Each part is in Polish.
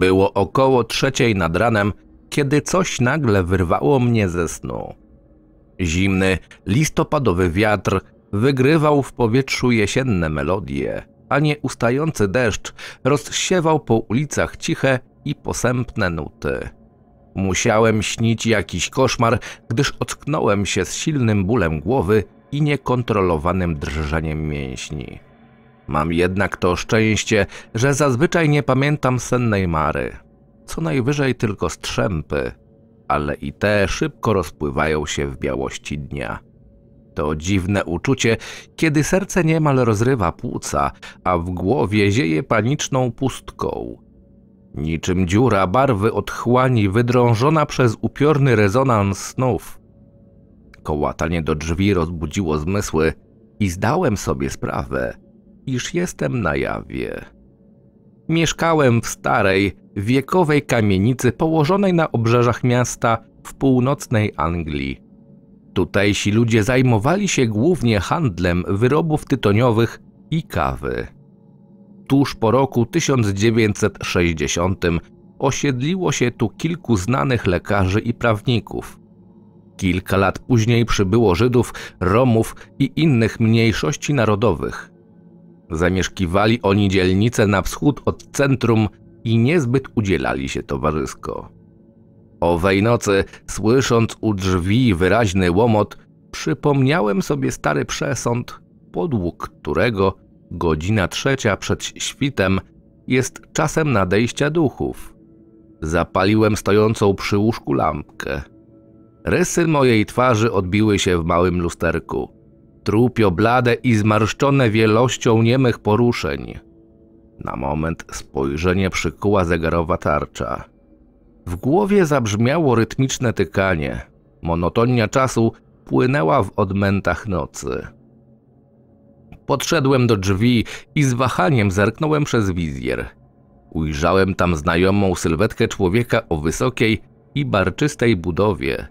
Było około trzeciej nad ranem, kiedy coś nagle wyrwało mnie ze snu. Zimny, listopadowy wiatr wygrywał w powietrzu jesienne melodie, a nieustający deszcz rozsiewał po ulicach ciche i posępne nuty. Musiałem śnić jakiś koszmar, gdyż ocknąłem się z silnym bólem głowy i niekontrolowanym drżeniem mięśni. Mam jednak to szczęście, że zazwyczaj nie pamiętam sennej mary. Co najwyżej tylko strzępy, ale i te szybko rozpływają się w białości dnia. To dziwne uczucie, kiedy serce niemal rozrywa płuca, a w głowie zieje paniczną pustką. Niczym dziura barwy odchłani wydrążona przez upiorny rezonans snów. Kołatanie do drzwi rozbudziło zmysły i zdałem sobie sprawę, iż jestem na jawie. Mieszkałem w starej, wiekowej kamienicy położonej na obrzeżach miasta w północnej Anglii. Tutejsi ludzie zajmowali się głównie handlem wyrobów tytoniowych i kawy. Tuż po roku 1960 osiedliło się tu kilku znanych lekarzy i prawników. Kilka lat później przybyło Żydów, Romów i innych mniejszości narodowych. Zamieszkiwali oni dzielnice na wschód od centrum i niezbyt udzielali się towarzysko. Owej nocy, słysząc u drzwi wyraźny łomot, przypomniałem sobie stary przesąd, podług którego godzina trzecia przed świtem jest czasem nadejścia duchów. Zapaliłem stojącą przy łóżku lampkę. Rysy mojej twarzy odbiły się w małym lusterku trupio blade i zmarszczone wielością niemych poruszeń. Na moment spojrzenie przykuła zegarowa tarcza. W głowie zabrzmiało rytmiczne tykanie. Monotonia czasu płynęła w odmętach nocy. Podszedłem do drzwi i z wahaniem zerknąłem przez wizjer. Ujrzałem tam znajomą sylwetkę człowieka o wysokiej i barczystej budowie.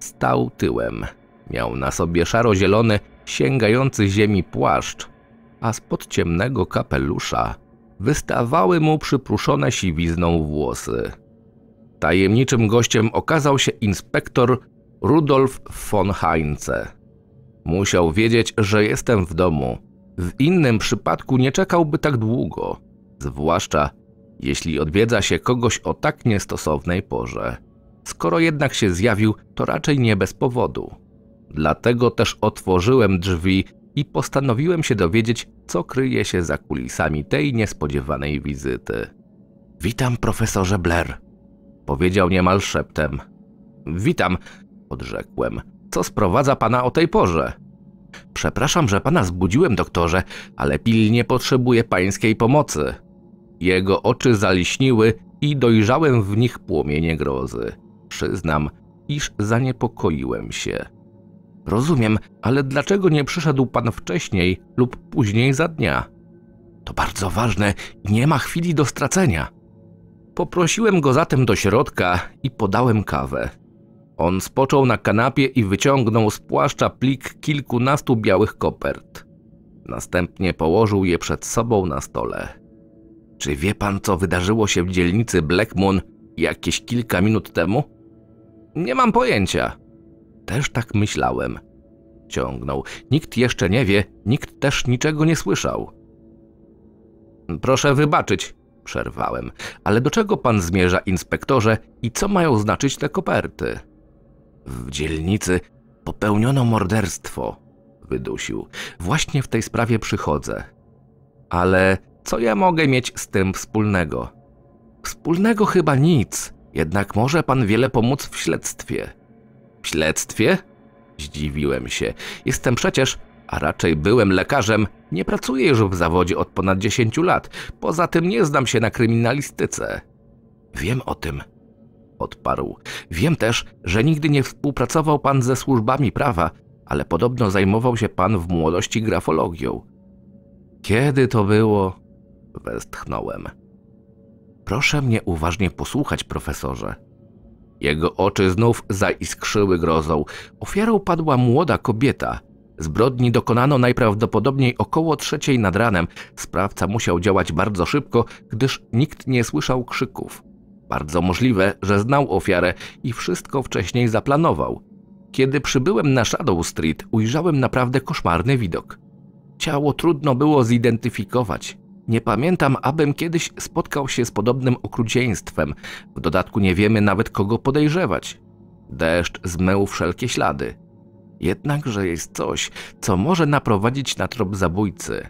Stał tyłem. Miał na sobie szaro-zielony, sięgający ziemi płaszcz, a spod ciemnego kapelusza wystawały mu przypruszone siwizną włosy. Tajemniczym gościem okazał się inspektor Rudolf von Heinze. Musiał wiedzieć, że jestem w domu. W innym przypadku nie czekałby tak długo, zwłaszcza jeśli odwiedza się kogoś o tak niestosownej porze. Skoro jednak się zjawił, to raczej nie bez powodu. Dlatego też otworzyłem drzwi i postanowiłem się dowiedzieć, co kryje się za kulisami tej niespodziewanej wizyty. Witam, profesorze Blair, powiedział niemal szeptem. Witam, odrzekłem. Co sprowadza pana o tej porze? Przepraszam, że pana zbudziłem, doktorze, ale pilnie potrzebuję pańskiej pomocy. Jego oczy zaliśniły i dojrzałem w nich płomienie grozy. Przyznam, iż zaniepokoiłem się. Rozumiem, ale dlaczego nie przyszedł pan wcześniej lub później za dnia? To bardzo ważne i nie ma chwili do stracenia. Poprosiłem go zatem do środka i podałem kawę. On spoczął na kanapie i wyciągnął z płaszcza plik kilkunastu białych kopert. Następnie położył je przed sobą na stole. Czy wie pan, co wydarzyło się w dzielnicy Blackmoon jakieś kilka minut temu? Nie mam pojęcia. Też tak myślałem. Ciągnął. Nikt jeszcze nie wie, nikt też niczego nie słyszał. Proszę wybaczyć, przerwałem. Ale do czego pan zmierza, inspektorze, i co mają znaczyć te koperty? W dzielnicy popełniono morderstwo, wydusił. Właśnie w tej sprawie przychodzę. Ale co ja mogę mieć z tym wspólnego? Wspólnego chyba nic, jednak może pan wiele pomóc w śledztwie. W śledztwie? Zdziwiłem się. Jestem przecież, a raczej byłem lekarzem. Nie pracuję już w zawodzie od ponad 10 lat. Poza tym nie znam się na kryminalistyce. Wiem o tym, odparł. Wiem też, że nigdy nie współpracował pan ze służbami prawa, ale podobno zajmował się pan w młodości grafologią. Kiedy to było? Westchnąłem. Proszę mnie uważnie posłuchać, profesorze. Jego oczy znów zaiskrzyły grozą. Ofiarą padła młoda kobieta. Zbrodni dokonano najprawdopodobniej około trzeciej nad ranem. Sprawca musiał działać bardzo szybko, gdyż nikt nie słyszał krzyków. Bardzo możliwe, że znał ofiarę i wszystko wcześniej zaplanował. Kiedy przybyłem na Shadow Street, ujrzałem naprawdę koszmarny widok. Ciało trudno było zidentyfikować. Nie pamiętam, abym kiedyś spotkał się z podobnym okrucieństwem. W dodatku nie wiemy nawet kogo podejrzewać. Deszcz zmył wszelkie ślady. Jednakże jest coś, co może naprowadzić na trop zabójcy.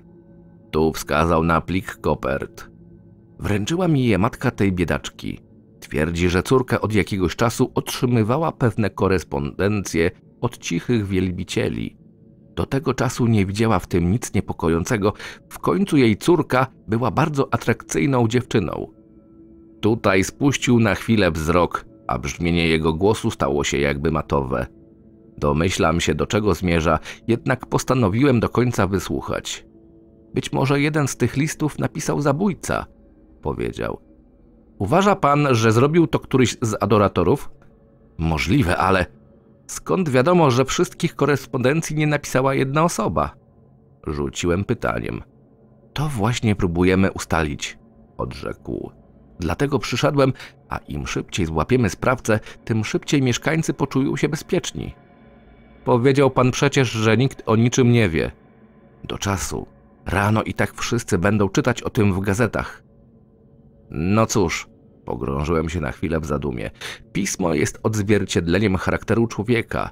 Tu wskazał na plik kopert. Wręczyła mi je matka tej biedaczki. Twierdzi, że córka od jakiegoś czasu otrzymywała pewne korespondencje od cichych wielbicieli. Do tego czasu nie widziała w tym nic niepokojącego. W końcu jej córka była bardzo atrakcyjną dziewczyną. Tutaj spuścił na chwilę wzrok, a brzmienie jego głosu stało się jakby matowe. Domyślam się, do czego zmierza, jednak postanowiłem do końca wysłuchać. Być może jeden z tych listów napisał zabójca, powiedział. Uważa pan, że zrobił to któryś z adoratorów? Możliwe, ale Skąd wiadomo, że wszystkich korespondencji nie napisała jedna osoba? Rzuciłem pytaniem. To właśnie próbujemy ustalić, odrzekł. Dlatego przyszedłem, a im szybciej złapiemy sprawcę, tym szybciej mieszkańcy poczują się bezpieczni. Powiedział pan przecież, że nikt o niczym nie wie. Do czasu. Rano i tak wszyscy będą czytać o tym w gazetach. No cóż, Pogrążyłem się na chwilę w zadumie. Pismo jest odzwierciedleniem charakteru człowieka.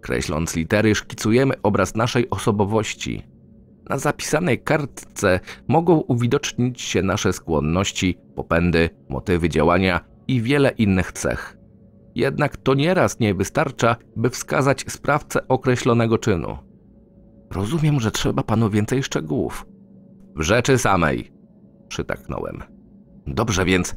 Kreśląc litery, szkicujemy obraz naszej osobowości. Na zapisanej kartce mogą uwidocznić się nasze skłonności, popędy, motywy działania i wiele innych cech. Jednak to nieraz nie wystarcza, by wskazać sprawcę określonego czynu. Rozumiem, że trzeba panu więcej szczegółów. W rzeczy samej, przytaknąłem. Dobrze więc,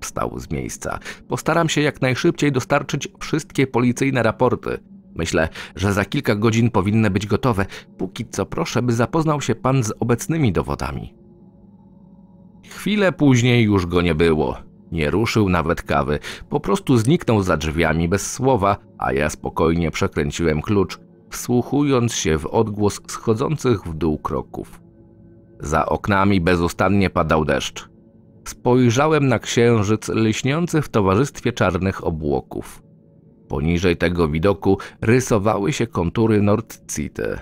wstał z miejsca. Postaram się jak najszybciej dostarczyć wszystkie policyjne raporty. Myślę, że za kilka godzin powinny być gotowe. Póki co proszę, by zapoznał się pan z obecnymi dowodami. Chwilę później już go nie było. Nie ruszył nawet kawy, po prostu zniknął za drzwiami bez słowa, a ja spokojnie przekręciłem klucz, wsłuchując się w odgłos schodzących w dół kroków. Za oknami bezustannie padał deszcz spojrzałem na księżyc lśniący w towarzystwie czarnych obłoków. Poniżej tego widoku rysowały się kontury Nordcite.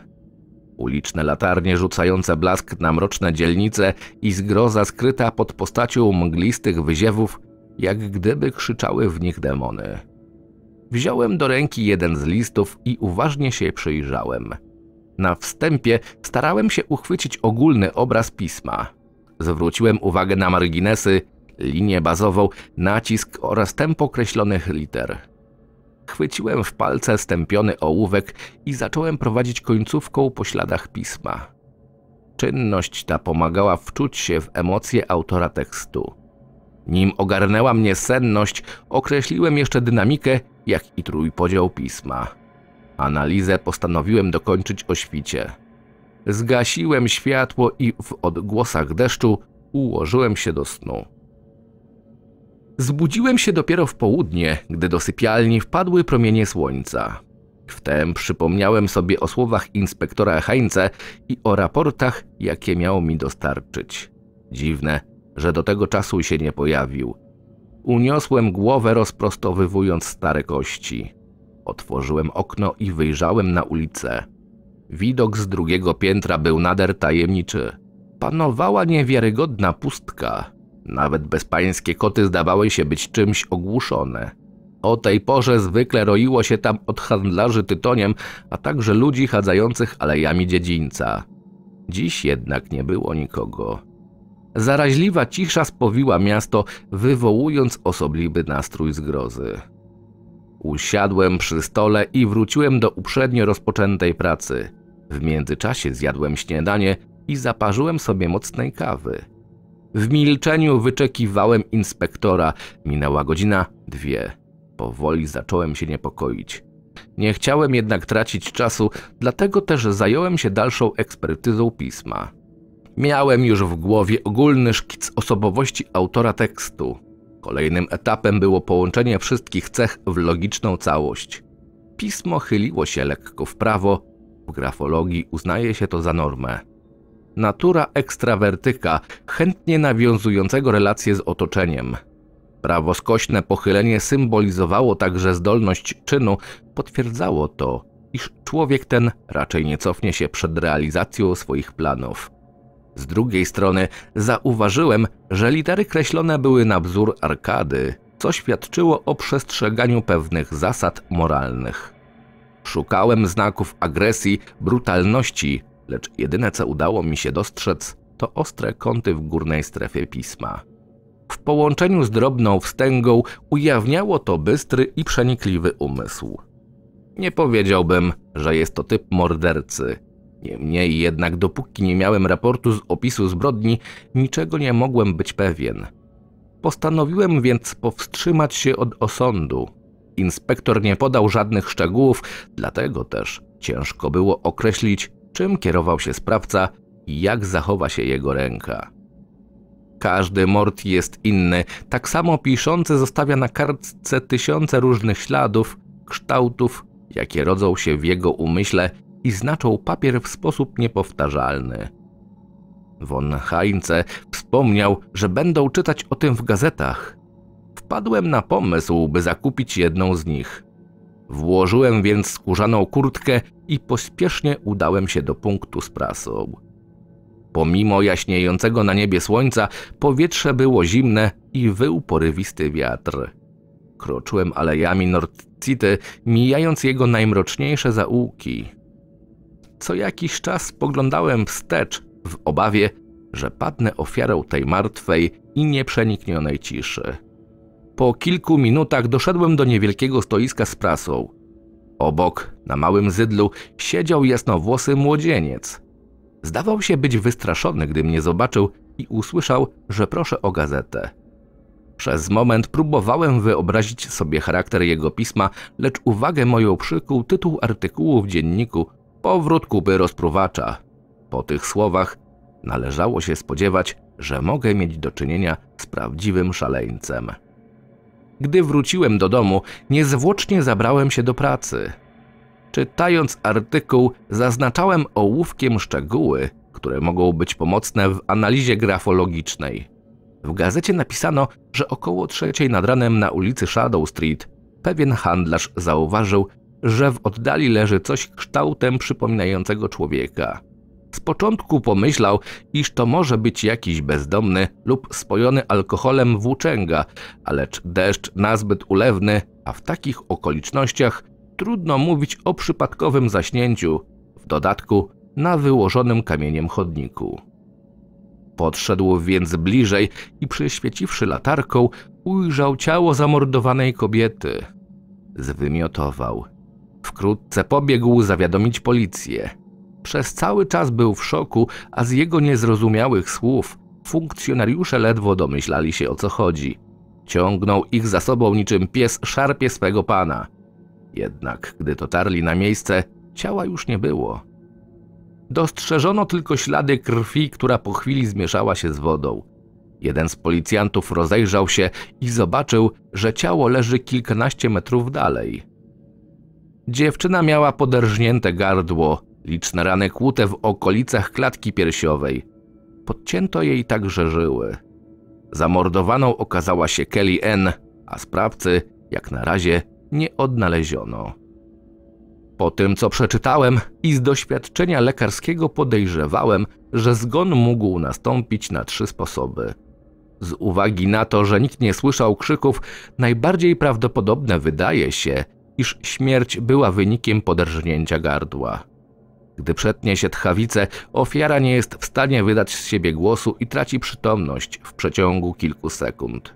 Uliczne latarnie rzucające blask na mroczne dzielnice i zgroza skryta pod postacią mglistych wyziewów, jak gdyby krzyczały w nich demony. Wziąłem do ręki jeden z listów i uważnie się przyjrzałem. Na wstępie starałem się uchwycić ogólny obraz pisma – Zwróciłem uwagę na marginesy, linię bazową, nacisk oraz tempo określonych liter. Chwyciłem w palce stępiony ołówek i zacząłem prowadzić końcówką po śladach pisma. Czynność ta pomagała wczuć się w emocje autora tekstu. Nim ogarnęła mnie senność, określiłem jeszcze dynamikę, jak i trójpodział pisma. Analizę postanowiłem dokończyć o świcie. Zgasiłem światło i w odgłosach deszczu ułożyłem się do snu. Zbudziłem się dopiero w południe, gdy do sypialni wpadły promienie słońca. Wtem przypomniałem sobie o słowach inspektora Heinze i o raportach, jakie miał mi dostarczyć. Dziwne, że do tego czasu się nie pojawił. Uniosłem głowę rozprostowywując stare kości. Otworzyłem okno i wyjrzałem na ulicę. Widok z drugiego piętra był nader tajemniczy. Panowała niewiarygodna pustka. Nawet bezpańskie koty zdawały się być czymś ogłuszone. O tej porze zwykle roiło się tam od handlarzy tytoniem, a także ludzi chadzających alejami dziedzińca. Dziś jednak nie było nikogo. Zaraźliwa cisza spowiła miasto, wywołując osobliwy nastrój zgrozy. Usiadłem przy stole i wróciłem do uprzednio rozpoczętej pracy. W międzyczasie zjadłem śniadanie i zaparzyłem sobie mocnej kawy. W milczeniu wyczekiwałem inspektora. Minęła godzina, dwie. Powoli zacząłem się niepokoić. Nie chciałem jednak tracić czasu, dlatego też zająłem się dalszą ekspertyzą pisma. Miałem już w głowie ogólny szkic osobowości autora tekstu. Kolejnym etapem było połączenie wszystkich cech w logiczną całość. Pismo chyliło się lekko w prawo, w grafologii uznaje się to za normę. Natura ekstrawertyka, chętnie nawiązującego relacje z otoczeniem. Prawoskośne pochylenie symbolizowało także zdolność czynu, potwierdzało to, iż człowiek ten raczej nie cofnie się przed realizacją swoich planów. Z drugiej strony zauważyłem, że litery kreślone były na wzór arkady, co świadczyło o przestrzeganiu pewnych zasad moralnych. Szukałem znaków agresji, brutalności, lecz jedyne co udało mi się dostrzec to ostre kąty w górnej strefie pisma. W połączeniu z drobną wstęgą ujawniało to bystry i przenikliwy umysł. Nie powiedziałbym, że jest to typ mordercy – Niemniej jednak dopóki nie miałem raportu z opisu zbrodni, niczego nie mogłem być pewien. Postanowiłem więc powstrzymać się od osądu. Inspektor nie podał żadnych szczegółów, dlatego też ciężko było określić, czym kierował się sprawca i jak zachowa się jego ręka. Każdy mord jest inny, tak samo piszący zostawia na kartce tysiące różnych śladów, kształtów, jakie rodzą się w jego umyśle i znaczął papier w sposób niepowtarzalny. Von Heinze wspomniał, że będą czytać o tym w gazetach. Wpadłem na pomysł, by zakupić jedną z nich. Włożyłem więc skórzaną kurtkę i pośpiesznie udałem się do punktu z prasą. Pomimo jaśniejącego na niebie słońca, powietrze było zimne i wył porywisty wiatr. Kroczyłem alejami Nord City, mijając jego najmroczniejsze zaułki. Co jakiś czas poglądałem wstecz w obawie, że padnę ofiarą tej martwej i nieprzeniknionej ciszy. Po kilku minutach doszedłem do niewielkiego stoiska z prasą. Obok, na małym zydlu, siedział jasnowłosy młodzieniec. Zdawał się być wystraszony, gdy mnie zobaczył i usłyszał, że proszę o gazetę. Przez moment próbowałem wyobrazić sobie charakter jego pisma, lecz uwagę moją przykuł tytuł artykułu w dzienniku, powrót Kuby rozpruwacza. Po tych słowach należało się spodziewać, że mogę mieć do czynienia z prawdziwym szaleńcem. Gdy wróciłem do domu, niezwłocznie zabrałem się do pracy. Czytając artykuł, zaznaczałem ołówkiem szczegóły, które mogą być pomocne w analizie grafologicznej. W gazecie napisano, że około trzeciej nad ranem na ulicy Shadow Street pewien handlarz zauważył, że w oddali leży coś kształtem przypominającego człowieka. Z początku pomyślał, iż to może być jakiś bezdomny lub spojony alkoholem włóczęga, lecz deszcz nazbyt ulewny, a w takich okolicznościach trudno mówić o przypadkowym zaśnięciu, w dodatku na wyłożonym kamieniem chodniku. Podszedł więc bliżej i prześwieciwszy latarką, ujrzał ciało zamordowanej kobiety. Zwymiotował – Wkrótce pobiegł zawiadomić policję. Przez cały czas był w szoku, a z jego niezrozumiałych słów funkcjonariusze ledwo domyślali się o co chodzi. Ciągnął ich za sobą niczym pies szarpie swego pana. Jednak gdy dotarli na miejsce, ciała już nie było. Dostrzeżono tylko ślady krwi, która po chwili zmieszała się z wodą. Jeden z policjantów rozejrzał się i zobaczył, że ciało leży kilkanaście metrów dalej. Dziewczyna miała poderżnięte gardło, liczne rany kłute w okolicach klatki piersiowej. Podcięto jej także żyły. Zamordowaną okazała się Kelly N., a sprawcy, jak na razie, nie odnaleziono. Po tym, co przeczytałem i z doświadczenia lekarskiego podejrzewałem, że zgon mógł nastąpić na trzy sposoby. Z uwagi na to, że nikt nie słyszał krzyków, najbardziej prawdopodobne wydaje się, iż śmierć była wynikiem poderżnięcia gardła. Gdy przetnie się tchawice, ofiara nie jest w stanie wydać z siebie głosu i traci przytomność w przeciągu kilku sekund.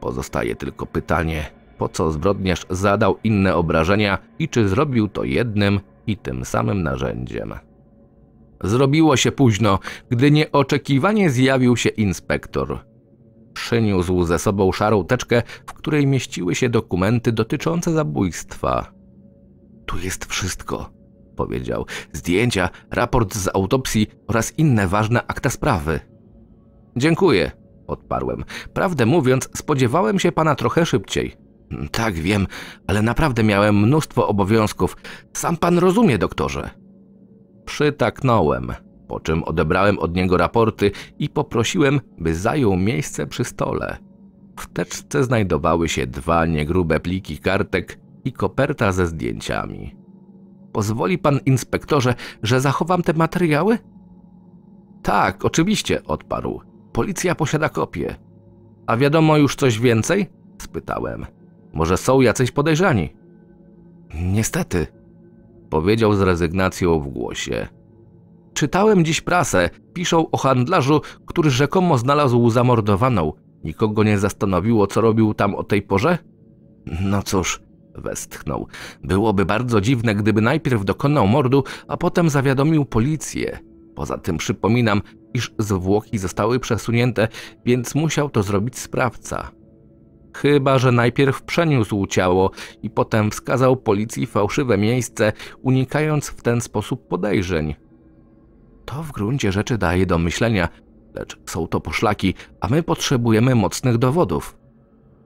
Pozostaje tylko pytanie, po co zbrodniarz zadał inne obrażenia i czy zrobił to jednym i tym samym narzędziem. Zrobiło się późno, gdy nieoczekiwanie zjawił się inspektor – przyniósł ze sobą szarą teczkę, w której mieściły się dokumenty dotyczące zabójstwa. Tu jest wszystko, powiedział. Zdjęcia, raport z autopsji oraz inne ważne akta sprawy. Dziękuję, odparłem. Prawdę mówiąc, spodziewałem się pana trochę szybciej. Mm, tak, wiem, ale naprawdę miałem mnóstwo obowiązków. Sam pan rozumie, doktorze. Przytaknąłem po czym odebrałem od niego raporty i poprosiłem, by zajął miejsce przy stole. W teczce znajdowały się dwa niegrube pliki kartek i koperta ze zdjęciami. Pozwoli pan inspektorze, że zachowam te materiały? Tak, oczywiście, odparł. Policja posiada kopię. A wiadomo już coś więcej? spytałem. Może są jacyś podejrzani? Niestety, powiedział z rezygnacją w głosie. Czytałem dziś prasę. Piszą o handlarzu, który rzekomo znalazł zamordowaną. Nikogo nie zastanowiło, co robił tam o tej porze? No cóż, westchnął. Byłoby bardzo dziwne, gdyby najpierw dokonał mordu, a potem zawiadomił policję. Poza tym przypominam, iż zwłoki zostały przesunięte, więc musiał to zrobić sprawca. Chyba, że najpierw przeniósł ciało i potem wskazał policji fałszywe miejsce, unikając w ten sposób podejrzeń. To w gruncie rzeczy daje do myślenia, lecz są to poszlaki, a my potrzebujemy mocnych dowodów.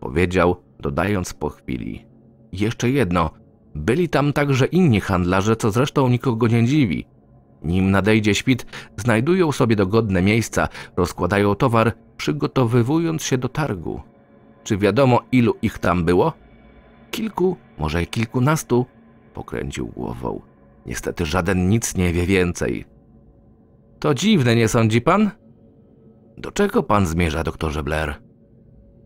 Powiedział, dodając po chwili. Jeszcze jedno. Byli tam także inni handlarze, co zresztą nikogo nie dziwi. Nim nadejdzie świt, znajdują sobie dogodne miejsca, rozkładają towar, przygotowywując się do targu. Czy wiadomo, ilu ich tam było? Kilku, może kilkunastu, pokręcił głową. Niestety żaden nic nie wie więcej. To dziwne, nie sądzi pan? Do czego pan zmierza, doktorze Blair?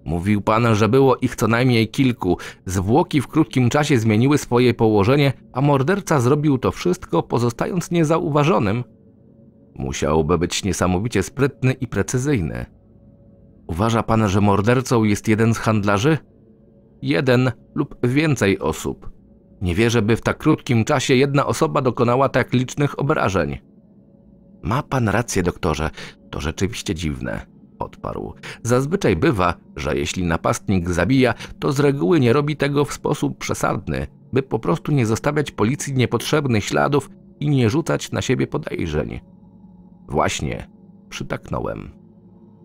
Mówił pan, że było ich co najmniej kilku. Zwłoki w krótkim czasie zmieniły swoje położenie, a morderca zrobił to wszystko, pozostając niezauważonym. Musiałby być niesamowicie sprytny i precyzyjny. Uważa pan, że mordercą jest jeden z handlarzy? Jeden lub więcej osób. Nie wierzę, by w tak krótkim czasie jedna osoba dokonała tak licznych obrażeń. Ma pan rację, doktorze, to rzeczywiście dziwne, odparł. Zazwyczaj bywa, że jeśli napastnik zabija, to z reguły nie robi tego w sposób przesadny, by po prostu nie zostawiać policji niepotrzebnych śladów i nie rzucać na siebie podejrzeń. Właśnie, przytaknąłem.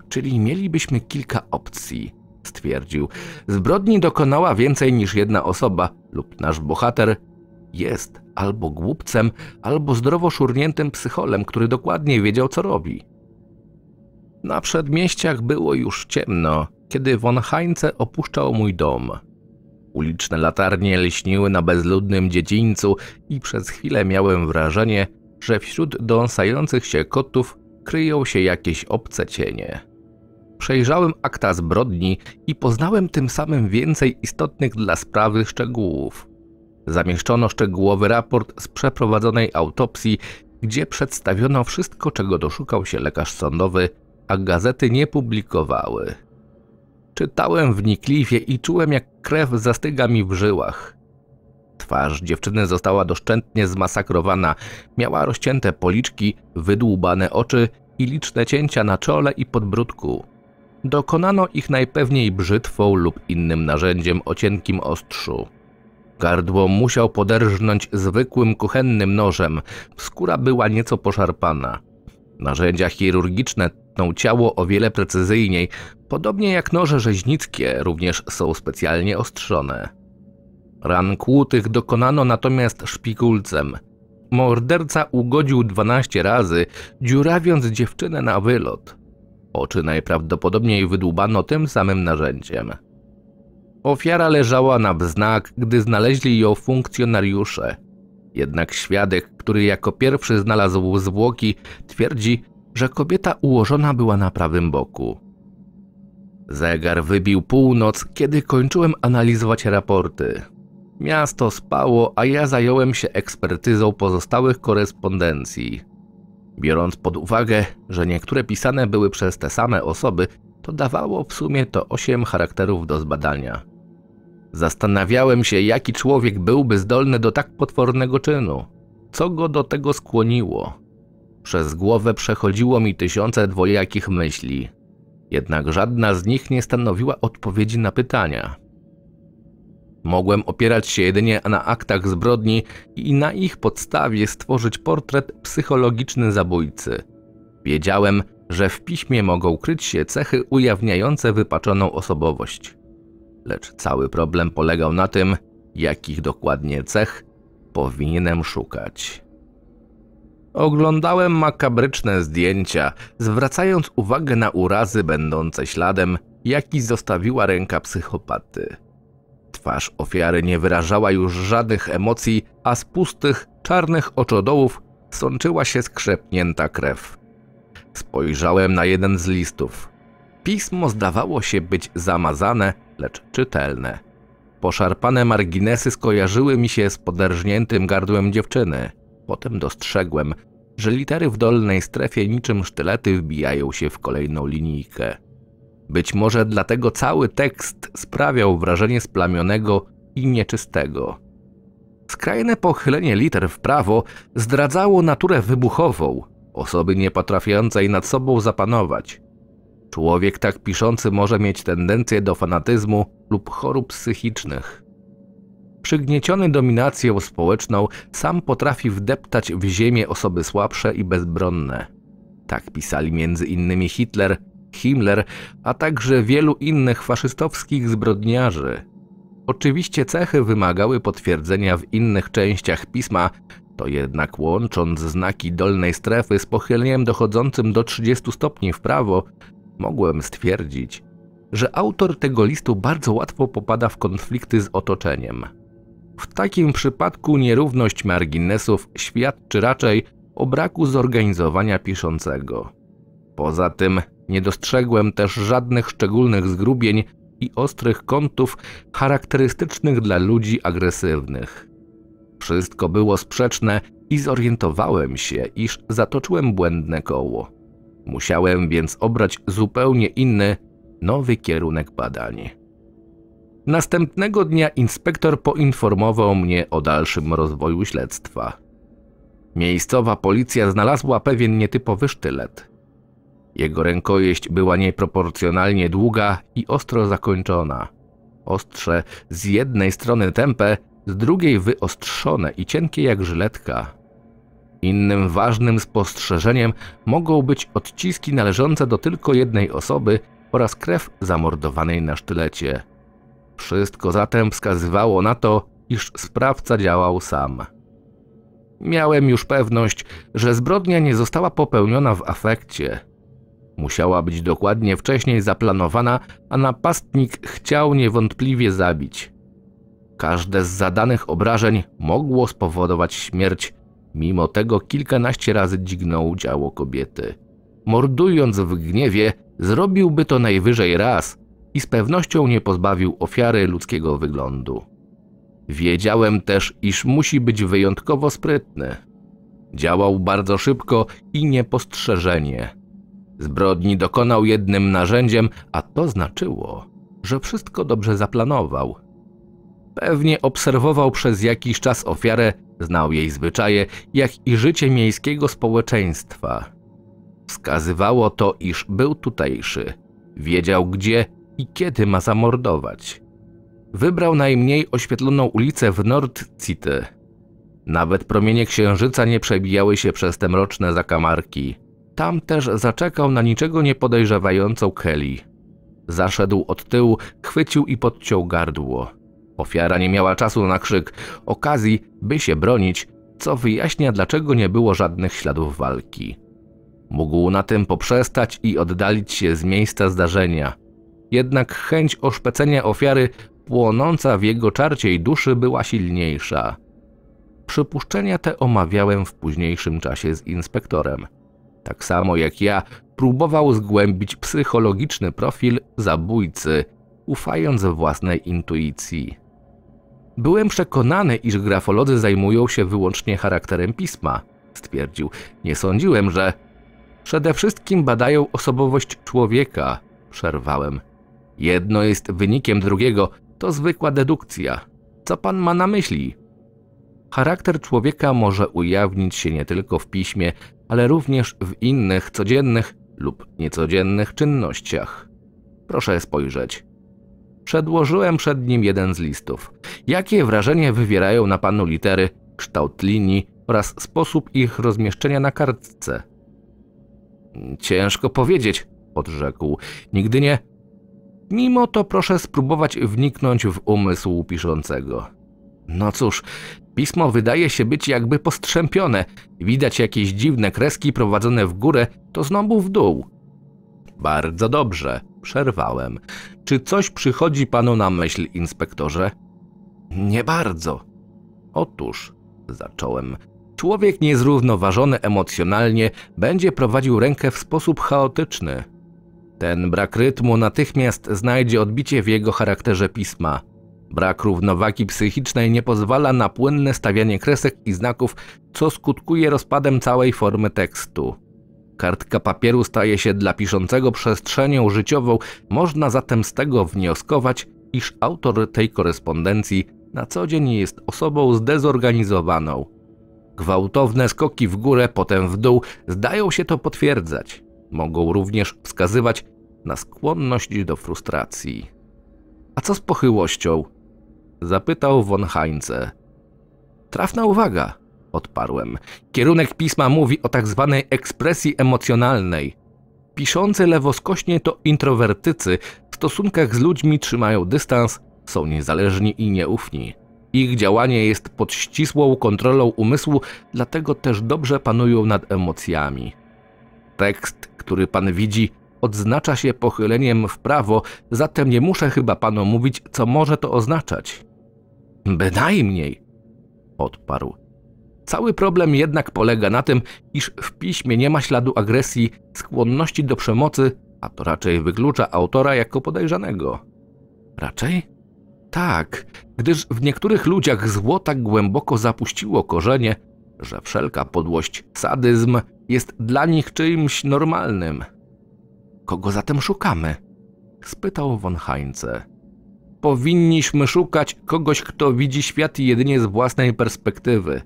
Czyli mielibyśmy kilka opcji, stwierdził. Zbrodni dokonała więcej niż jedna osoba lub nasz bohater jest albo głupcem, albo zdrowo szurniętym psycholem, który dokładnie wiedział, co robi. Na przedmieściach było już ciemno, kiedy von Heinze opuszczał mój dom. Uliczne latarnie lśniły na bezludnym dziedzińcu i przez chwilę miałem wrażenie, że wśród dąsających się kotów kryją się jakieś obce cienie. Przejrzałem akta zbrodni i poznałem tym samym więcej istotnych dla sprawy szczegółów. Zamieszczono szczegółowy raport z przeprowadzonej autopsji, gdzie przedstawiono wszystko, czego doszukał się lekarz sądowy, a gazety nie publikowały. Czytałem wnikliwie i czułem, jak krew zastyga mi w żyłach. Twarz dziewczyny została doszczętnie zmasakrowana. Miała rozcięte policzki, wydłubane oczy i liczne cięcia na czole i podbródku. Dokonano ich najpewniej brzytwą lub innym narzędziem o cienkim ostrzu. Gardło musiał poderżnąć zwykłym kuchennym nożem, skóra była nieco poszarpana. Narzędzia chirurgiczne tną ciało o wiele precyzyjniej, podobnie jak noże rzeźnickie również są specjalnie ostrzone. Ran kłutych dokonano natomiast szpikulcem. Morderca ugodził 12 razy, dziurawiąc dziewczynę na wylot. Oczy najprawdopodobniej wydłubano tym samym narzędziem. Ofiara leżała na wznak, gdy znaleźli ją funkcjonariusze. Jednak świadek, który jako pierwszy znalazł zwłoki, twierdzi, że kobieta ułożona była na prawym boku. Zegar wybił północ, kiedy kończyłem analizować raporty. Miasto spało, a ja zająłem się ekspertyzą pozostałych korespondencji. Biorąc pod uwagę, że niektóre pisane były przez te same osoby, to dawało w sumie to 8 charakterów do zbadania. Zastanawiałem się, jaki człowiek byłby zdolny do tak potwornego czynu. Co go do tego skłoniło? Przez głowę przechodziło mi tysiące dwojakich myśli. Jednak żadna z nich nie stanowiła odpowiedzi na pytania. Mogłem opierać się jedynie na aktach zbrodni i na ich podstawie stworzyć portret psychologiczny zabójcy. Wiedziałem, że w piśmie mogą kryć się cechy ujawniające wypaczoną osobowość lecz cały problem polegał na tym, jakich dokładnie cech powinienem szukać. Oglądałem makabryczne zdjęcia, zwracając uwagę na urazy będące śladem, jaki zostawiła ręka psychopaty. Twarz ofiary nie wyrażała już żadnych emocji, a z pustych, czarnych oczodołów sączyła się skrzepnięta krew. Spojrzałem na jeden z listów. Pismo zdawało się być zamazane, lecz czytelne. Poszarpane marginesy skojarzyły mi się z poderżniętym gardłem dziewczyny. Potem dostrzegłem, że litery w dolnej strefie niczym sztylety wbijają się w kolejną linijkę. Być może dlatego cały tekst sprawiał wrażenie splamionego i nieczystego. Skrajne pochylenie liter w prawo zdradzało naturę wybuchową, osoby nie potrafiącej nad sobą zapanować. Człowiek tak piszący może mieć tendencję do fanatyzmu lub chorób psychicznych. Przygnieciony dominacją społeczną, sam potrafi wdeptać w ziemię osoby słabsze i bezbronne. Tak pisali m.in. Hitler, Himmler, a także wielu innych faszystowskich zbrodniarzy. Oczywiście cechy wymagały potwierdzenia w innych częściach pisma, to jednak łącząc znaki dolnej strefy z pochyleniem dochodzącym do 30 stopni w prawo, mogłem stwierdzić, że autor tego listu bardzo łatwo popada w konflikty z otoczeniem. W takim przypadku nierówność marginesów świadczy raczej o braku zorganizowania piszącego. Poza tym nie dostrzegłem też żadnych szczególnych zgrubień i ostrych kątów charakterystycznych dla ludzi agresywnych. Wszystko było sprzeczne i zorientowałem się, iż zatoczyłem błędne koło. Musiałem więc obrać zupełnie inny, nowy kierunek badań. Następnego dnia inspektor poinformował mnie o dalszym rozwoju śledztwa. Miejscowa policja znalazła pewien nietypowy sztylet. Jego rękojeść była nieproporcjonalnie długa i ostro zakończona. Ostrze z jednej strony tępe, z drugiej wyostrzone i cienkie jak żyletka. Innym ważnym spostrzeżeniem mogą być odciski należące do tylko jednej osoby oraz krew zamordowanej na sztylecie. Wszystko zatem wskazywało na to, iż sprawca działał sam. Miałem już pewność, że zbrodnia nie została popełniona w afekcie. Musiała być dokładnie wcześniej zaplanowana, a napastnik chciał niewątpliwie zabić. Każde z zadanych obrażeń mogło spowodować śmierć, Mimo tego kilkanaście razy dźgnął działo kobiety. Mordując w gniewie, zrobiłby to najwyżej raz i z pewnością nie pozbawił ofiary ludzkiego wyglądu. Wiedziałem też, iż musi być wyjątkowo sprytny. Działał bardzo szybko i niepostrzeżenie. Zbrodni dokonał jednym narzędziem, a to znaczyło, że wszystko dobrze zaplanował – Pewnie obserwował przez jakiś czas ofiarę, znał jej zwyczaje, jak i życie miejskiego społeczeństwa. Wskazywało to, iż był tutejszy. Wiedział gdzie i kiedy ma zamordować. Wybrał najmniej oświetloną ulicę w Nord City. Nawet promienie księżyca nie przebijały się przez te mroczne zakamarki. Tam też zaczekał na niczego nie podejrzewającą Kelly. Zaszedł od tyłu, chwycił i podciął gardło. Ofiara nie miała czasu na krzyk, okazji, by się bronić, co wyjaśnia, dlaczego nie było żadnych śladów walki. Mógł na tym poprzestać i oddalić się z miejsca zdarzenia. Jednak chęć oszpecenia ofiary płonąca w jego czarciej duszy była silniejsza. Przypuszczenia te omawiałem w późniejszym czasie z inspektorem. Tak samo jak ja, próbował zgłębić psychologiczny profil zabójcy, ufając własnej intuicji. Byłem przekonany, iż grafolodzy zajmują się wyłącznie charakterem pisma, stwierdził. Nie sądziłem, że... Przede wszystkim badają osobowość człowieka, przerwałem. Jedno jest wynikiem drugiego, to zwykła dedukcja. Co pan ma na myśli? Charakter człowieka może ujawnić się nie tylko w piśmie, ale również w innych codziennych lub niecodziennych czynnościach. Proszę spojrzeć. Przedłożyłem przed nim jeden z listów. Jakie wrażenie wywierają na panu litery, kształt linii oraz sposób ich rozmieszczenia na kartce? Ciężko powiedzieć, odrzekł. Nigdy nie. Mimo to proszę spróbować wniknąć w umysł piszącego. No cóż, pismo wydaje się być jakby postrzępione. Widać jakieś dziwne kreski prowadzone w górę, to znowu w dół. Bardzo dobrze, przerwałem. Czy coś przychodzi panu na myśl, inspektorze? Nie bardzo. Otóż, zacząłem, człowiek niezrównoważony emocjonalnie będzie prowadził rękę w sposób chaotyczny. Ten brak rytmu natychmiast znajdzie odbicie w jego charakterze pisma. Brak równowagi psychicznej nie pozwala na płynne stawianie kresek i znaków, co skutkuje rozpadem całej formy tekstu. Kartka papieru staje się dla piszącego przestrzenią życiową, można zatem z tego wnioskować, iż autor tej korespondencji na co dzień jest osobą zdezorganizowaną. Gwałtowne skoki w górę, potem w dół zdają się to potwierdzać. Mogą również wskazywać na skłonność do frustracji. A co z pochyłością? Zapytał von Heinze. Trafna uwaga, odparłem. Kierunek pisma mówi o tak zwanej ekspresji emocjonalnej. Piszący lewoskośnie to introwertycy, w stosunkach z ludźmi trzymają dystans, są niezależni i nieufni. Ich działanie jest pod ścisłą kontrolą umysłu, dlatego też dobrze panują nad emocjami. Tekst, który pan widzi, odznacza się pochyleniem w prawo, zatem nie muszę chyba panu mówić, co może to oznaczać. Bynajmniej, odparł. Cały problem jednak polega na tym, iż w piśmie nie ma śladu agresji, skłonności do przemocy, a to raczej wyklucza autora jako podejrzanego. Raczej? Tak, gdyż w niektórych ludziach zło tak głęboko zapuściło korzenie, że wszelka podłość, sadyzm jest dla nich czymś normalnym. Kogo zatem szukamy? spytał von Heinze. Powinniśmy szukać kogoś, kto widzi świat jedynie z własnej perspektywy,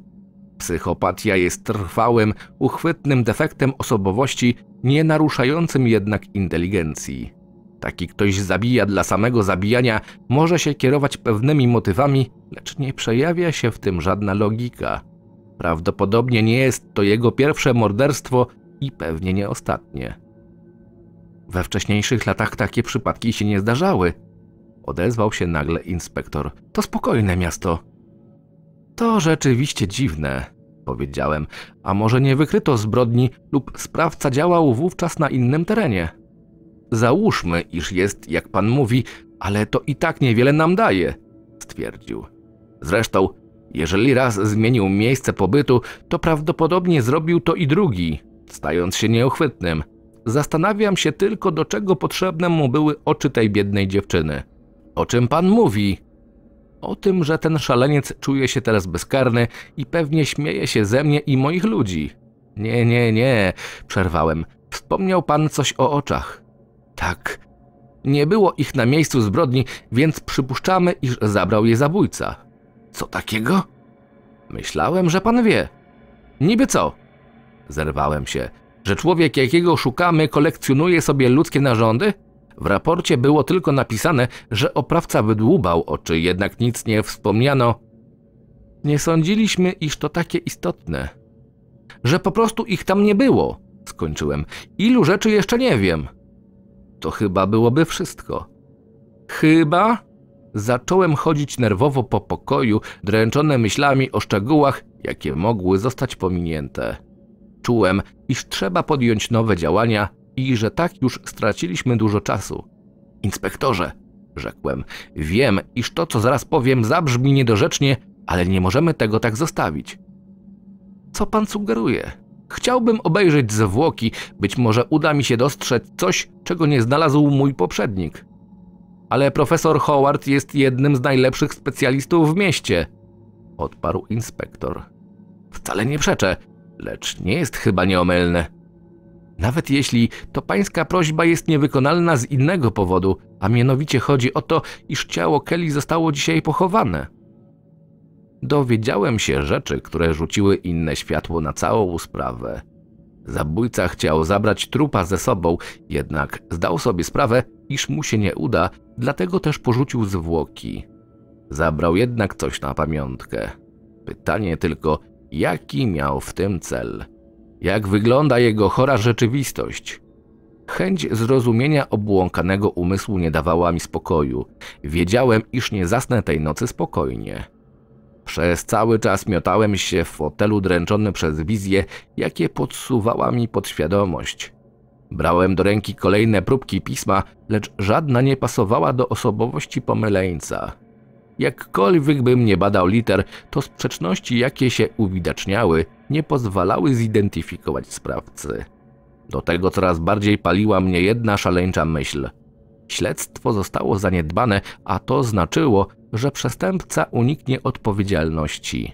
Psychopatia jest trwałym, uchwytnym defektem osobowości, nie naruszającym jednak inteligencji. Taki ktoś zabija dla samego zabijania, może się kierować pewnymi motywami, lecz nie przejawia się w tym żadna logika. Prawdopodobnie nie jest to jego pierwsze morderstwo i pewnie nie ostatnie. We wcześniejszych latach takie przypadki się nie zdarzały. Odezwał się nagle inspektor. To spokojne miasto. To rzeczywiście dziwne, powiedziałem. A może nie wykryto zbrodni lub sprawca działał wówczas na innym terenie? Załóżmy, iż jest, jak pan mówi, ale to i tak niewiele nam daje, stwierdził. Zresztą, jeżeli raz zmienił miejsce pobytu, to prawdopodobnie zrobił to i drugi, stając się nieuchwytnym. Zastanawiam się tylko, do czego potrzebne mu były oczy tej biednej dziewczyny. O czym pan mówi? O tym, że ten szaleniec czuje się teraz bezkarny i pewnie śmieje się ze mnie i moich ludzi. Nie, nie, nie, przerwałem. Wspomniał pan coś o oczach. Tak. Nie było ich na miejscu zbrodni, więc przypuszczamy, iż zabrał je zabójca. Co takiego? Myślałem, że pan wie. Niby co? Zerwałem się. Że człowiek, jakiego szukamy, kolekcjonuje sobie ludzkie narządy? W raporcie było tylko napisane, że oprawca wydłubał oczy, jednak nic nie wspomniano. Nie sądziliśmy, iż to takie istotne. Że po prostu ich tam nie było, skończyłem. Ilu rzeczy jeszcze nie wiem. To chyba byłoby wszystko. Chyba? Zacząłem chodzić nerwowo po pokoju, dręczony myślami o szczegółach, jakie mogły zostać pominięte. Czułem, iż trzeba podjąć nowe działania, i że tak już straciliśmy dużo czasu. Inspektorze, rzekłem, wiem, iż to, co zaraz powiem, zabrzmi niedorzecznie, ale nie możemy tego tak zostawić. Co pan sugeruje? Chciałbym obejrzeć zwłoki, być może uda mi się dostrzec coś, czego nie znalazł mój poprzednik. Ale profesor Howard jest jednym z najlepszych specjalistów w mieście, odparł inspektor. Wcale nie przeczę, lecz nie jest chyba nieomylny. Nawet jeśli to pańska prośba jest niewykonalna z innego powodu, a mianowicie chodzi o to, iż ciało Kelly zostało dzisiaj pochowane. Dowiedziałem się rzeczy, które rzuciły inne światło na całą sprawę. Zabójca chciał zabrać trupa ze sobą, jednak zdał sobie sprawę, iż mu się nie uda, dlatego też porzucił zwłoki. Zabrał jednak coś na pamiątkę. Pytanie tylko, jaki miał w tym cel? jak wygląda jego chora rzeczywistość. Chęć zrozumienia obłąkanego umysłu nie dawała mi spokoju. Wiedziałem, iż nie zasnę tej nocy spokojnie. Przez cały czas miotałem się w fotelu dręczony przez wizje, jakie podsuwała mi podświadomość. Brałem do ręki kolejne próbki pisma, lecz żadna nie pasowała do osobowości pomyleńca. Jakkolwiek bym nie badał liter, to sprzeczności, jakie się uwidaczniały, nie pozwalały zidentyfikować sprawcy. Do tego coraz bardziej paliła mnie jedna szaleńcza myśl. Śledztwo zostało zaniedbane, a to znaczyło, że przestępca uniknie odpowiedzialności.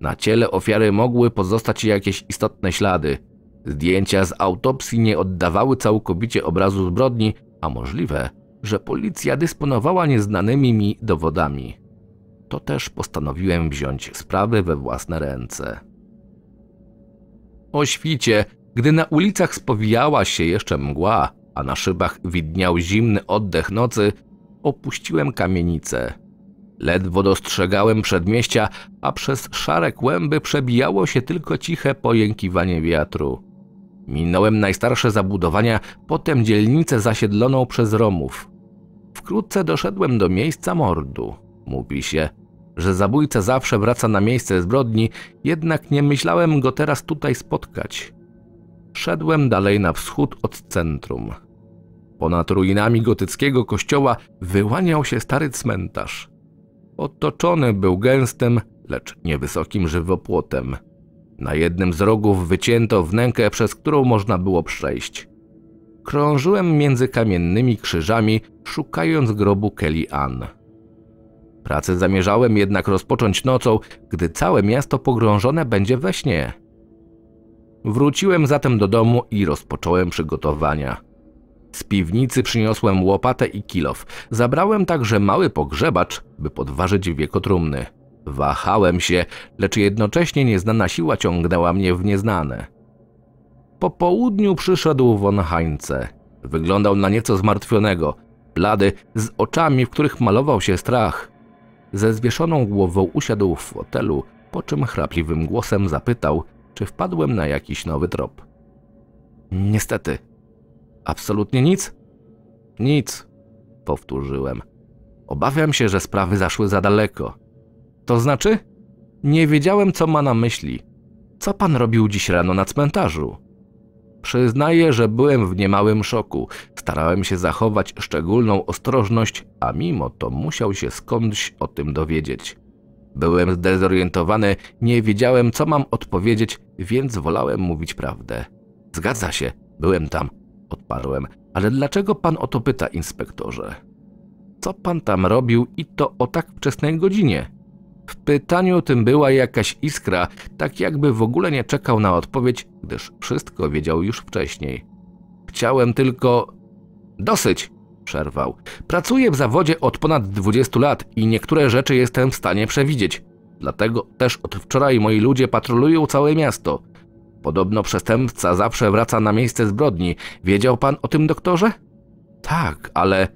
Na ciele ofiary mogły pozostać jakieś istotne ślady. Zdjęcia z autopsji nie oddawały całkowicie obrazu zbrodni, a możliwe, że policja dysponowała nieznanymi mi dowodami. To też postanowiłem wziąć sprawy we własne ręce. O świcie, gdy na ulicach spowijała się jeszcze mgła, a na szybach widniał zimny oddech nocy, opuściłem kamienicę. Ledwo dostrzegałem przedmieścia, a przez szare kłęby przebijało się tylko ciche pojękiwanie wiatru. Minąłem najstarsze zabudowania, potem dzielnicę zasiedloną przez Romów. Wkrótce doszedłem do miejsca mordu. Mówi się, że zabójca zawsze wraca na miejsce zbrodni, jednak nie myślałem go teraz tutaj spotkać. Szedłem dalej na wschód od centrum. Ponad ruinami gotyckiego kościoła wyłaniał się stary cmentarz. Otoczony był gęstym, lecz niewysokim żywopłotem. Na jednym z rogów wycięto wnękę, przez którą można było przejść. Krążyłem między kamiennymi krzyżami, szukając grobu Kelly Ann. Pracę zamierzałem jednak rozpocząć nocą, gdy całe miasto pogrążone będzie we śnie. Wróciłem zatem do domu i rozpocząłem przygotowania. Z piwnicy przyniosłem łopatę i kilof. Zabrałem także mały pogrzebacz, by podważyć wieko trumny. Wahałem się, lecz jednocześnie nieznana siła ciągnęła mnie w nieznane. Po południu przyszedł von Heinze. Wyglądał na nieco zmartwionego, blady, z oczami, w których malował się strach. Ze zwieszoną głową usiadł w fotelu, po czym chrapliwym głosem zapytał, czy wpadłem na jakiś nowy trop. Niestety. Absolutnie nic? Nic, powtórzyłem. Obawiam się, że sprawy zaszły za daleko. To znaczy? Nie wiedziałem, co ma na myśli. Co pan robił dziś rano na cmentarzu? Przyznaję, że byłem w niemałym szoku. Starałem się zachować szczególną ostrożność, a mimo to musiał się skądś o tym dowiedzieć. Byłem zdezorientowany, nie wiedziałem co mam odpowiedzieć, więc wolałem mówić prawdę. Zgadza się, byłem tam, odparłem. Ale dlaczego pan o to pyta, inspektorze? Co pan tam robił i to o tak wczesnej godzinie? W pytaniu tym była jakaś iskra, tak jakby w ogóle nie czekał na odpowiedź, gdyż wszystko wiedział już wcześniej. Chciałem tylko... Dosyć! przerwał. Pracuję w zawodzie od ponad 20 lat i niektóre rzeczy jestem w stanie przewidzieć. Dlatego też od wczoraj moi ludzie patrolują całe miasto. Podobno przestępca zawsze wraca na miejsce zbrodni. Wiedział pan o tym, doktorze? Tak, ale...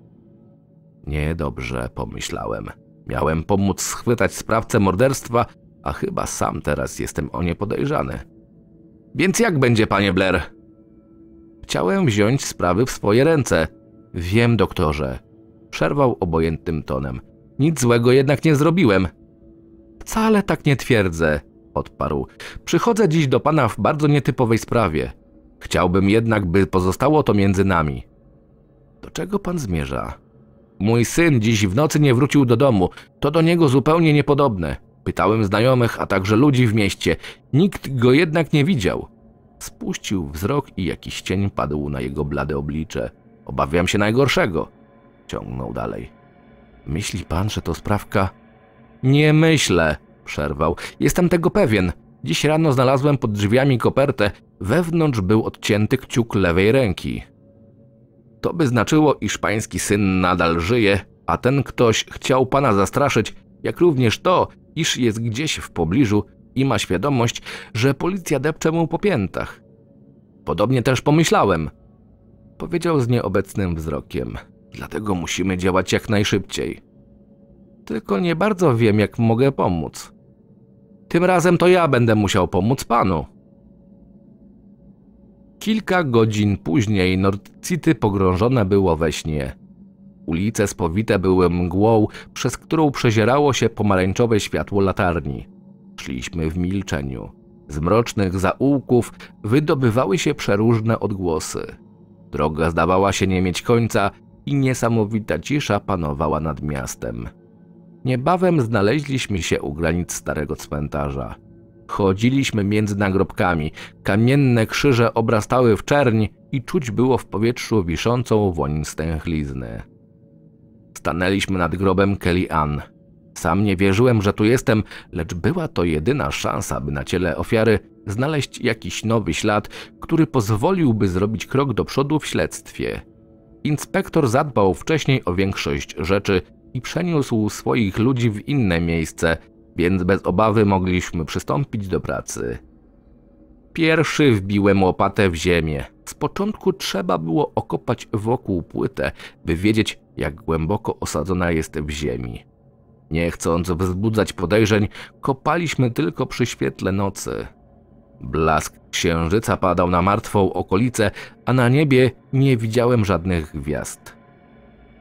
Niedobrze, pomyślałem. Miałem pomóc schwytać sprawcę morderstwa, a chyba sam teraz jestem o nie podejrzany. Więc jak będzie, panie Blair? Chciałem wziąć sprawy w swoje ręce. Wiem, doktorze. Przerwał obojętnym tonem. Nic złego jednak nie zrobiłem. Wcale tak nie twierdzę, odparł. Przychodzę dziś do pana w bardzo nietypowej sprawie. Chciałbym jednak, by pozostało to między nami. Do czego pan zmierza? Mój syn dziś w nocy nie wrócił do domu. To do niego zupełnie niepodobne. Pytałem znajomych, a także ludzi w mieście. Nikt go jednak nie widział. Spuścił wzrok i jakiś cień padł na jego blade oblicze. Obawiam się najgorszego. Ciągnął dalej. Myśli pan, że to sprawka... Nie myślę, przerwał. Jestem tego pewien. Dziś rano znalazłem pod drzwiami kopertę. Wewnątrz był odcięty kciuk lewej ręki to by znaczyło, iż pański syn nadal żyje, a ten ktoś chciał pana zastraszyć, jak również to, iż jest gdzieś w pobliżu i ma świadomość, że policja depcze mu po piętach. Podobnie też pomyślałem, powiedział z nieobecnym wzrokiem. Dlatego musimy działać jak najszybciej. Tylko nie bardzo wiem, jak mogę pomóc. Tym razem to ja będę musiał pomóc panu. Kilka godzin później Nord City pogrążone było we śnie. Ulice spowite były mgłą, przez którą przezierało się pomarańczowe światło latarni. Szliśmy w milczeniu. Z mrocznych zaułków wydobywały się przeróżne odgłosy. Droga zdawała się nie mieć końca i niesamowita cisza panowała nad miastem. Niebawem znaleźliśmy się u granic starego cmentarza. Chodziliśmy między nagrobkami. Kamienne krzyże obrastały w czerni i czuć było w powietrzu wiszącą woń stęchlizny. Stanęliśmy nad grobem Kelly Ann. Sam nie wierzyłem, że tu jestem, lecz była to jedyna szansa, by na ciele ofiary znaleźć jakiś nowy ślad, który pozwoliłby zrobić krok do przodu w śledztwie. Inspektor zadbał wcześniej o większość rzeczy i przeniósł swoich ludzi w inne miejsce – więc bez obawy mogliśmy przystąpić do pracy. Pierwszy wbiłem łopatę w ziemię. Z początku trzeba było okopać wokół płytę, by wiedzieć, jak głęboko osadzona jest w ziemi. Nie chcąc wzbudzać podejrzeń, kopaliśmy tylko przy świetle nocy. Blask księżyca padał na martwą okolicę, a na niebie nie widziałem żadnych gwiazd.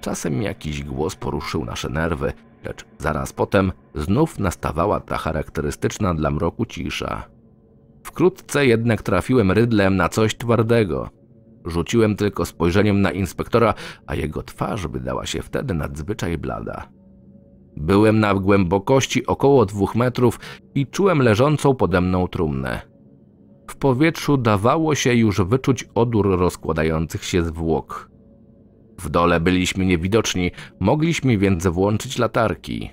Czasem jakiś głos poruszył nasze nerwy, lecz zaraz potem znów nastawała ta charakterystyczna dla mroku cisza. Wkrótce jednak trafiłem rydlem na coś twardego. Rzuciłem tylko spojrzeniem na inspektora, a jego twarz wydała się wtedy nadzwyczaj blada. Byłem na głębokości około dwóch metrów i czułem leżącą pode mną trumnę. W powietrzu dawało się już wyczuć odór rozkładających się zwłok. W dole byliśmy niewidoczni, mogliśmy więc włączyć latarki.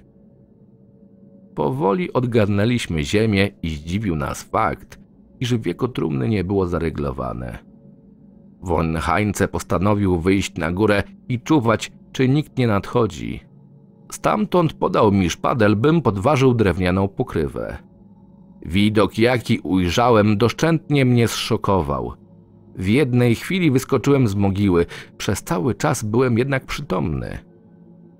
Powoli odgarnęliśmy ziemię i zdziwił nas fakt, iż wieko trumny nie było zaryglowane. Von Heinze postanowił wyjść na górę i czuwać, czy nikt nie nadchodzi. Stamtąd podał mi szpadel, bym podważył drewnianą pokrywę. Widok, jaki ujrzałem, doszczętnie mnie zszokował – w jednej chwili wyskoczyłem z mogiły, przez cały czas byłem jednak przytomny.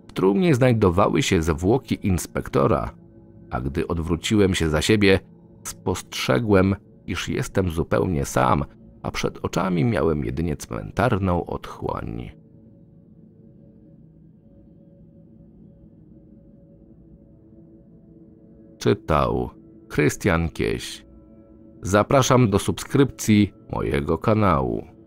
W trumnie znajdowały się zwłoki inspektora, a gdy odwróciłem się za siebie, spostrzegłem, iż jestem zupełnie sam, a przed oczami miałem jedynie cmentarną otchłań. Czytał Krystian Kieś Zapraszam do subskrypcji mojego kanału.